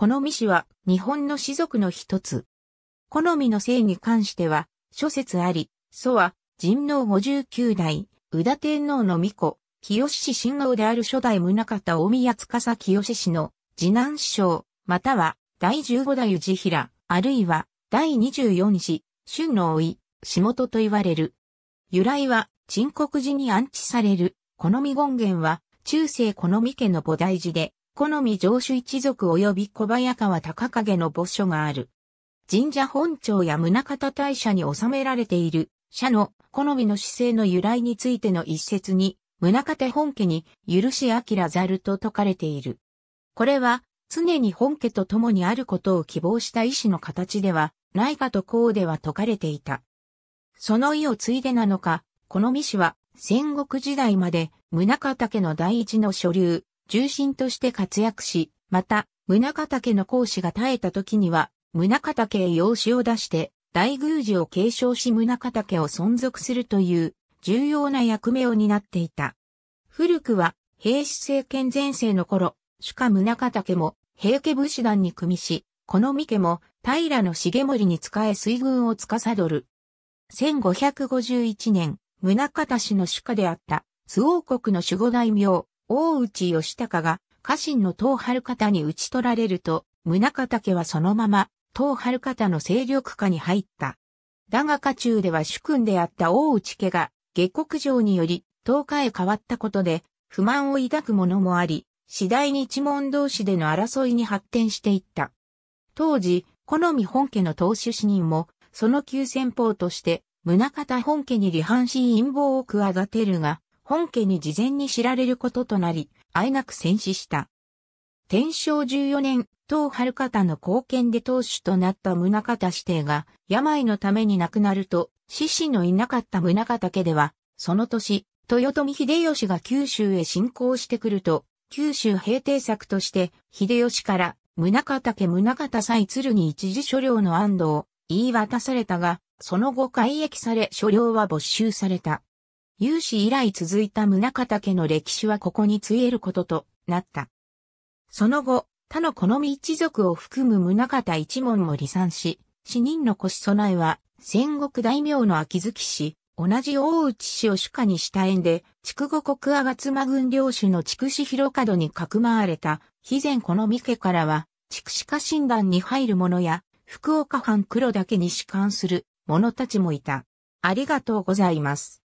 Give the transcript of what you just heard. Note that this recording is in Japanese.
好み氏は日本の士族の一つ。好みの姓に関しては、諸説あり、祖は、神皇59代、宇田天皇の御子、清氏親王である初代宗方大宮司清氏の次男師匠、または第十五代氏平、あるいは第二十四子、春の老い、仕事と言われる。由来は、沈国寺に安置される、好み権現は、中世好み家の菩提寺で、好み上主一族及び小早川高影の墓所がある。神社本庁や宗方大社に収められている、社の好みの姿勢の由来についての一説に、宗方本家に許し明ざると説かれている。これは、常に本家と共にあることを希望した意志の形では、ないかとこうでは説かれていた。その意を継いでなのか、この見氏は、戦国時代まで、宗方家の第一の所流、重臣として活躍し、また、宗形の講師が絶えた時には、宗形へ養子を出して、大宮寺を継承し宗形を存続するという重要な役目を担っていた。古くは、平氏政権前世の頃、主家宗形も平家武士団に組みし、この三家も平の重盛に仕え水軍を司る。1551年、宗形氏の主家であった、周王国の守護大名、大内義高が家臣の東春方に打ち取られると、宗方家はそのまま東春方の勢力下に入った。だが家中では主君であった大内家が下国城により東下へ変わったことで不満を抱く者もあり、次第に一門同士での争いに発展していった。当時、好み本家の当主主任も、その急先鋒として、宗方本家に離反し陰謀を企てるが、本家に事前に知られることとなり、愛えなく戦死した。天正14年、東春方の貢献で当主となった宗方指定が、病のために亡くなると、獅子のいなかった宗方家では、その年、豊臣秀吉が九州へ侵攻してくると、九州平定策として、秀吉から、宗方家宗方祭鶴に一時所領の安堵を言い渡されたが、その後改易され所領は没収された。有史以来続いた宗方家の歴史はここに継えることとなった。その後、他の好み一族を含む宗方一門も離散し、死人の腰備えは戦国大名の秋月氏、同じ大内氏を主家にした縁で、筑後国吾妻軍領主の筑紫広角にかくまわれた、肥前この三家からは、筑紫家診断に入る者や、福岡藩黒岳に主官する者たちもいた。ありがとうございます。